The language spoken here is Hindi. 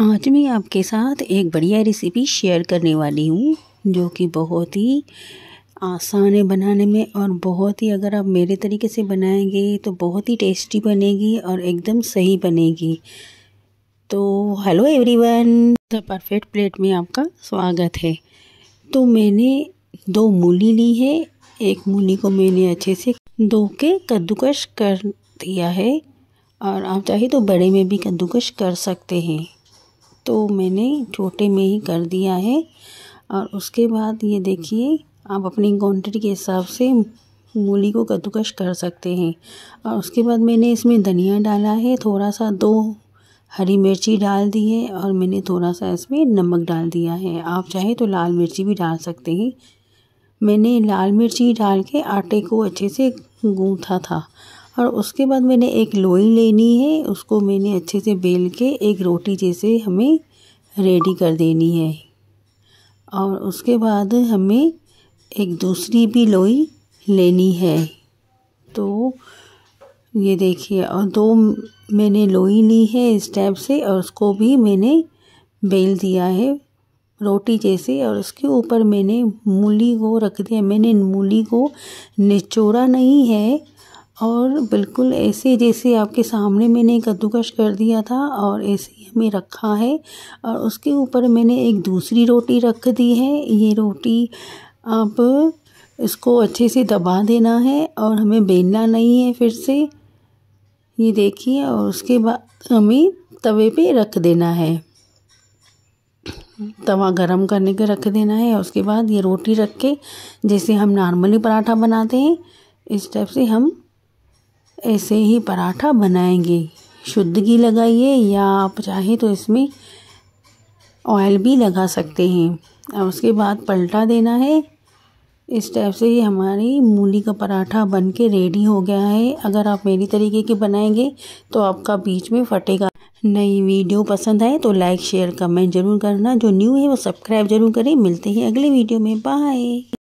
आज मैं आपके साथ एक बढ़िया रेसिपी शेयर करने वाली हूँ जो कि बहुत ही आसान है बनाने में और बहुत ही अगर आप मेरे तरीके से बनाएंगे तो बहुत ही टेस्टी बनेगी और एकदम सही बनेगी तो hello everyone the perfect plate में आपका स्वागत है तो मैंने दो मूली ली है एक मूली को मैंने अच्छे से धो के कद्दूकश कर दिया है और आप चाहे तो बड़े में भी कद्दूकश कर सकते हैं तो मैंने छोटे में ही कर दिया है और उसके बाद ये देखिए आप अपनी क्वान्टिटी के हिसाब से मूली को कद्दूकश कर सकते हैं और उसके बाद मैंने इसमें धनिया डाला है थोड़ा सा दो हरी मिर्ची डाल दी है और मैंने थोड़ा सा इसमें नमक डाल दिया है आप चाहे तो लाल मिर्ची भी डाल सकते हैं मैंने लाल मिर्ची डाल के आटे को अच्छे से गूंथा था और उसके बाद मैंने एक लोई लेनी है उसको मैंने अच्छे से बेल के एक रोटी जैसे हमें रेडी कर देनी है और उसके बाद हमें एक दूसरी भी लोई लेनी है तो ये देखिए और दो मैंने लोई ली है इस टाइप से और उसको भी मैंने बेल दिया है रोटी जैसे और उसके ऊपर मैंने मूली को रख दिया मैंने मूली को निचोड़ा नहीं है और बिल्कुल ऐसे जैसे आपके सामने मैंने कद्दूकश कर दिया था और ऐसे ही हमें रखा है और उसके ऊपर मैंने एक दूसरी रोटी रख दी है ये रोटी आप इसको अच्छे से दबा देना है और हमें बेलना नहीं है फिर से ये देखिए और उसके बाद हमें तवे पे रख देना है तवा गरम करने के रख देना है उसके बाद ये रोटी रख के जैसे हम नॉर्मली पराठा बनाते हैं इस टाइप से हम ऐसे ही पराठा बनाएंगे शुद्ध घी लगाइए या आप चाहे तो इसमें ऑयल भी लगा सकते हैं और उसके बाद पलटा देना है इस टाइप से ये हमारी मूली का पराठा बन के रेडी हो गया है अगर आप मेरी तरीके के बनाएंगे तो आपका बीच में फटेगा नई वीडियो पसंद आए तो लाइक शेयर कमेंट जरूर करना जो न्यू है वो सब्सक्राइब जरूर करें मिलते हैं अगले वीडियो में बाय